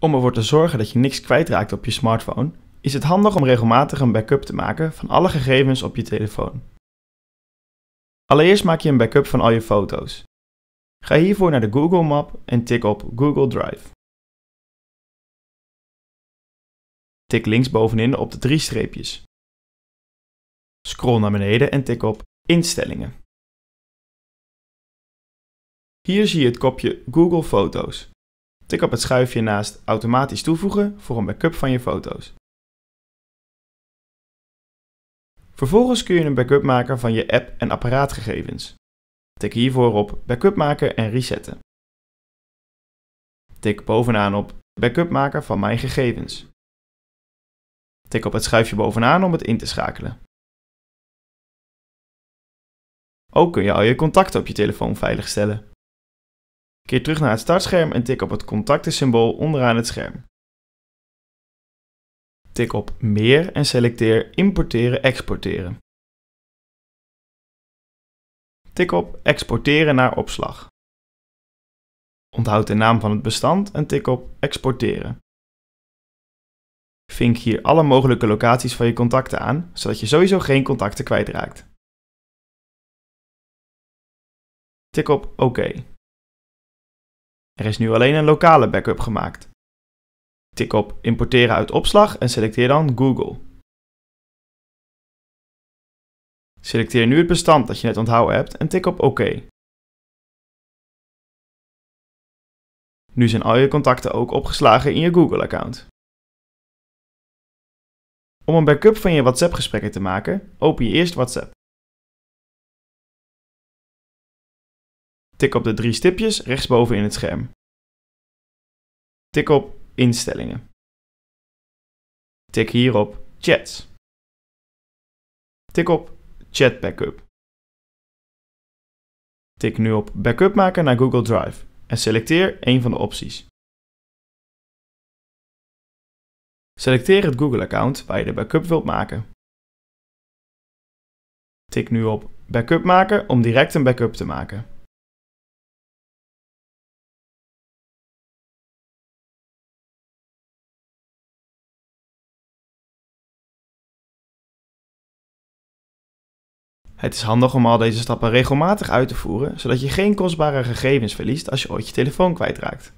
Om ervoor te zorgen dat je niks kwijtraakt op je smartphone, is het handig om regelmatig een backup te maken van alle gegevens op je telefoon. Allereerst maak je een backup van al je foto's. Ga hiervoor naar de Google Map en tik op Google Drive. Tik linksbovenin op de drie streepjes. Scroll naar beneden en tik op Instellingen. Hier zie je het kopje Google Foto's. Tik op het schuifje naast Automatisch toevoegen voor een backup van je foto's. Vervolgens kun je een backup maken van je app- en apparaatgegevens. Tik hiervoor op Backup maken en resetten. Tik bovenaan op Backup maken van mijn gegevens. Tik op het schuifje bovenaan om het in te schakelen. Ook kun je al je contacten op je telefoon veiligstellen. Keer terug naar het startscherm en tik op het contactensymbool onderaan het scherm. Tik op Meer en selecteer Importeren exporteren. Tik op Exporteren naar opslag. Onthoud de naam van het bestand en tik op Exporteren. Vink hier alle mogelijke locaties van je contacten aan, zodat je sowieso geen contacten kwijtraakt. Tik op OK. Er is nu alleen een lokale backup gemaakt. Tik op Importeren uit opslag en selecteer dan Google. Selecteer nu het bestand dat je net onthouden hebt en tik op OK. Nu zijn al je contacten ook opgeslagen in je Google-account. Om een backup van je WhatsApp-gesprekken te maken, open je eerst WhatsApp. Tik op de drie stipjes rechtsboven in het scherm. Tik op Instellingen. Tik hier op Chats. Tik op Chat Backup. Tik nu op Backup maken naar Google Drive en selecteer een van de opties. Selecteer het Google-account waar je de backup wilt maken. Tik nu op Backup maken om direct een backup te maken. Het is handig om al deze stappen regelmatig uit te voeren, zodat je geen kostbare gegevens verliest als je ooit je telefoon kwijtraakt.